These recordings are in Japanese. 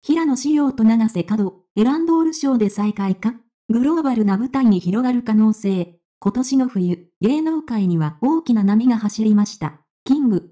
平野紫耀と長瀬角、エランドール賞で再開かグローバルな舞台に広がる可能性。今年の冬、芸能界には大きな波が走りました。キング、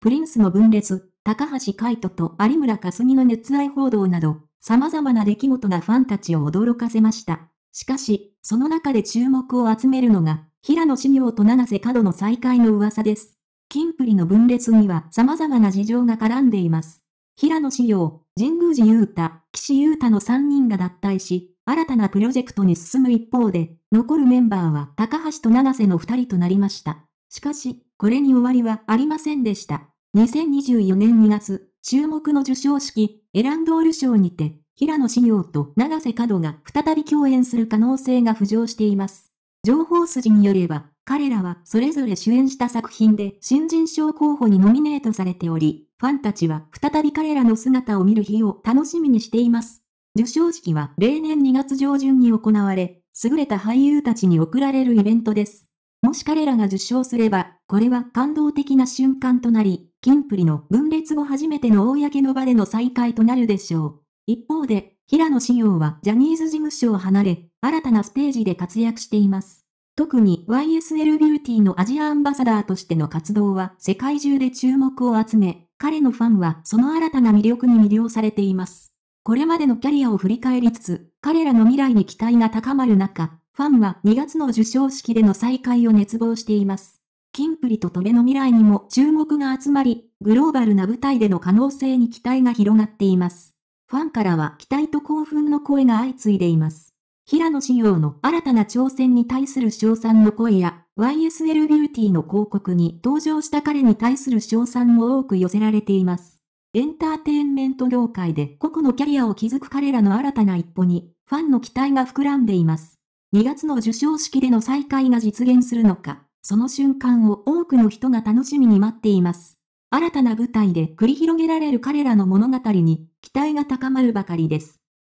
プリンスの分裂、高橋海人と有村架純の熱愛報道など、様々な出来事がファンたちを驚かせました。しかし、その中で注目を集めるのが、平野紫耀と長瀬角の再会の噂です。キンプリの分裂には様々な事情が絡んでいます。平野志陽、神宮寺勇太、岸優太の3人が脱退し、新たなプロジェクトに進む一方で、残るメンバーは高橋と長瀬の2人となりました。しかし、これに終わりはありませんでした。2024年2月、注目の受賞式、エランドール賞にて、平野志陽と長瀬角が再び共演する可能性が浮上しています。情報筋によれば、彼らはそれぞれ主演した作品で新人賞候補にノミネートされており、ファンたちは再び彼らの姿を見る日を楽しみにしています。受賞式は例年2月上旬に行われ、優れた俳優たちに贈られるイベントです。もし彼らが受賞すれば、これは感動的な瞬間となり、キンプリの分裂後初めての公の場での再会となるでしょう。一方で、平野紫耀はジャニーズ事務所を離れ、新たなステージで活躍しています。特に YSL ビューティーのアジアアンバサダーとしての活動は世界中で注目を集め、彼のファンはその新たな魅力に魅了されています。これまでのキャリアを振り返りつつ、彼らの未来に期待が高まる中、ファンは2月の受賞式での再会を熱望しています。キンプリとトメの未来にも注目が集まり、グローバルな舞台での可能性に期待が広がっています。ファンからは期待と興奮の声が相次いでいます。平野仕様の新たな挑戦に対する賞賛の声や、YSL ビューティーの広告に登場した彼に対する賞賛も多く寄せられています。エンターテインメント業界で個々のキャリアを築く彼らの新たな一歩に、ファンの期待が膨らんでいます。2月の受賞式での再会が実現するのか、その瞬間を多くの人が楽しみに待っています。新たな舞台で繰り広げられる彼らの物語に期待が高まるばかりです。